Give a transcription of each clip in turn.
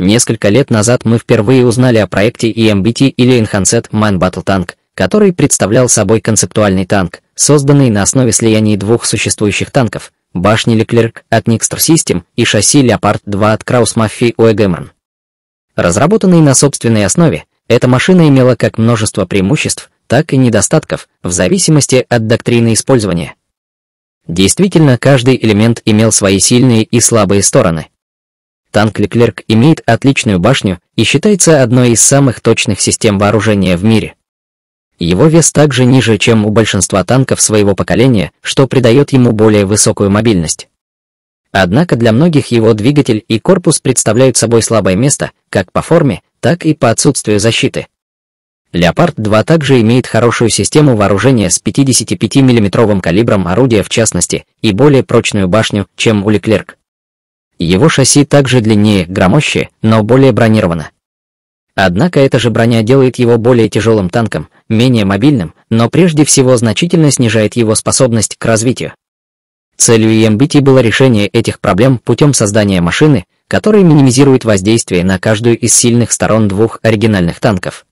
Несколько лет назад мы впервые узнали о проекте EMBT или Enhanced Man Battle Tank, который представлял собой концептуальный танк, созданный на основе слияния двух существующих танков – башни Леклерк от Nixter System и шасси Leopard 2 от Краусмаффи Уэгеман. Разработанный на собственной основе, эта машина имела как множество преимуществ, так и недостатков, в зависимости от доктрины использования. Действительно, каждый элемент имел свои сильные и слабые стороны, Танк Леклерк имеет отличную башню и считается одной из самых точных систем вооружения в мире. Его вес также ниже, чем у большинства танков своего поколения, что придает ему более высокую мобильность. Однако для многих его двигатель и корпус представляют собой слабое место, как по форме, так и по отсутствию защиты. «Леопард-2» также имеет хорошую систему вооружения с 55 миллиметровым калибром орудия в частности и более прочную башню, чем у «Леклерк». Его шасси также длиннее, громоще, но более бронировано. Однако эта же броня делает его более тяжелым танком, менее мобильным, но прежде всего значительно снижает его способность к развитию. Целью EMBT было решение этих проблем путем создания машины, которая минимизирует воздействие на каждую из сильных сторон двух оригинальных танков.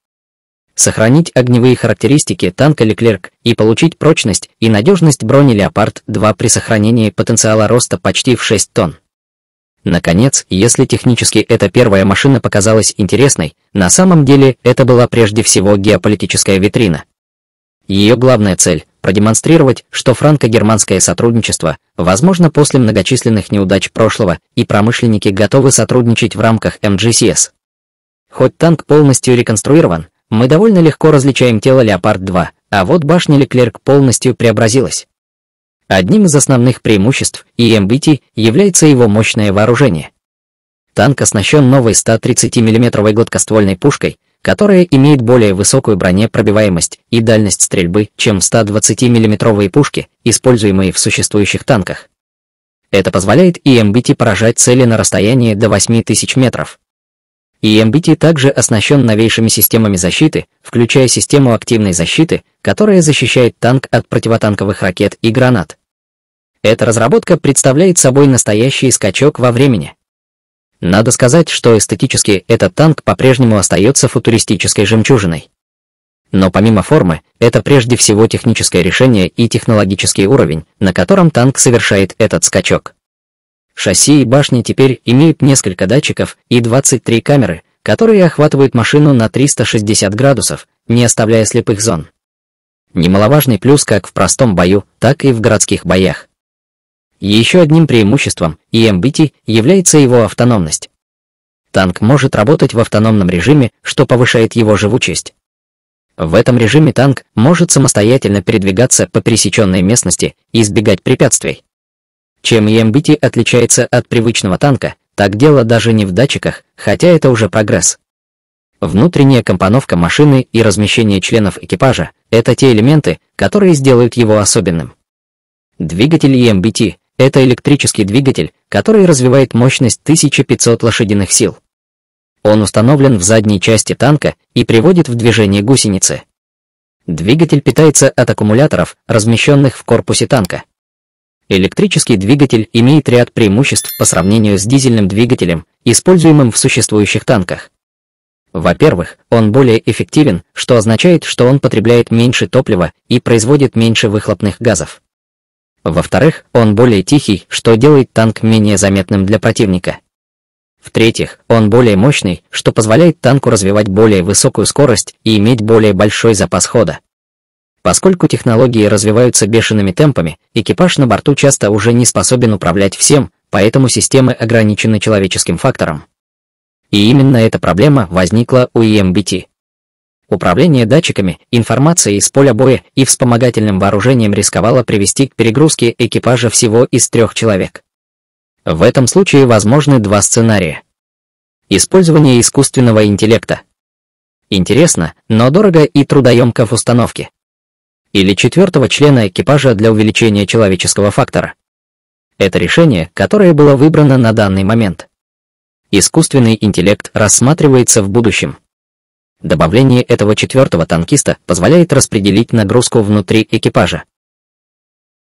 Сохранить огневые характеристики танка Леклерк и получить прочность и надежность брони Леопард-2 при сохранении потенциала роста почти в 6 тонн. Наконец, если технически эта первая машина показалась интересной, на самом деле это была прежде всего геополитическая витрина. Ее главная цель – продемонстрировать, что франко-германское сотрудничество, возможно, после многочисленных неудач прошлого, и промышленники готовы сотрудничать в рамках МГСС. Хоть танк полностью реконструирован, мы довольно легко различаем тело «Леопард-2», а вот башня Леклерк полностью преобразилась. Одним из основных преимуществ EMBT является его мощное вооружение. Танк оснащен новой 130 мм гладкоствольной пушкой, которая имеет более высокую бронепробиваемость и дальность стрельбы, чем 120 миллиметровые пушки, используемые в существующих танках. Это позволяет EMBT поражать цели на расстоянии до 8000 метров. И MBT также оснащен новейшими системами защиты, включая систему активной защиты, которая защищает танк от противотанковых ракет и гранат. Эта разработка представляет собой настоящий скачок во времени. Надо сказать, что эстетически этот танк по-прежнему остается футуристической жемчужиной. Но помимо формы, это прежде всего техническое решение и технологический уровень, на котором танк совершает этот скачок. Шасси и башня теперь имеют несколько датчиков и 23 камеры, которые охватывают машину на 360 градусов, не оставляя слепых зон. Немаловажный плюс как в простом бою, так и в городских боях. Еще одним преимуществом EMBT является его автономность. Танк может работать в автономном режиме, что повышает его живучесть. В этом режиме танк может самостоятельно передвигаться по пересеченной местности и избегать препятствий. Чем EMBT отличается от привычного танка, так дело даже не в датчиках, хотя это уже прогресс. Внутренняя компоновка машины и размещение членов экипажа – это те элементы, которые сделают его особенным. Двигатель EMBT – это электрический двигатель, который развивает мощность 1500 лошадиных сил. Он установлен в задней части танка и приводит в движение гусеницы. Двигатель питается от аккумуляторов, размещенных в корпусе танка. Электрический двигатель имеет ряд преимуществ по сравнению с дизельным двигателем, используемым в существующих танках. Во-первых, он более эффективен, что означает, что он потребляет меньше топлива и производит меньше выхлопных газов. Во-вторых, он более тихий, что делает танк менее заметным для противника. В-третьих, он более мощный, что позволяет танку развивать более высокую скорость и иметь более большой запас хода. Поскольку технологии развиваются бешеными темпами, экипаж на борту часто уже не способен управлять всем, поэтому системы ограничены человеческим фактором. И именно эта проблема возникла у EMBT. Управление датчиками, информацией из поля боя и вспомогательным вооружением рисковало привести к перегрузке экипажа всего из трех человек. В этом случае возможны два сценария. Использование искусственного интеллекта. Интересно, но дорого и трудоемко в установке или четвертого члена экипажа для увеличения человеческого фактора. Это решение, которое было выбрано на данный момент. Искусственный интеллект рассматривается в будущем. Добавление этого четвертого танкиста позволяет распределить нагрузку внутри экипажа.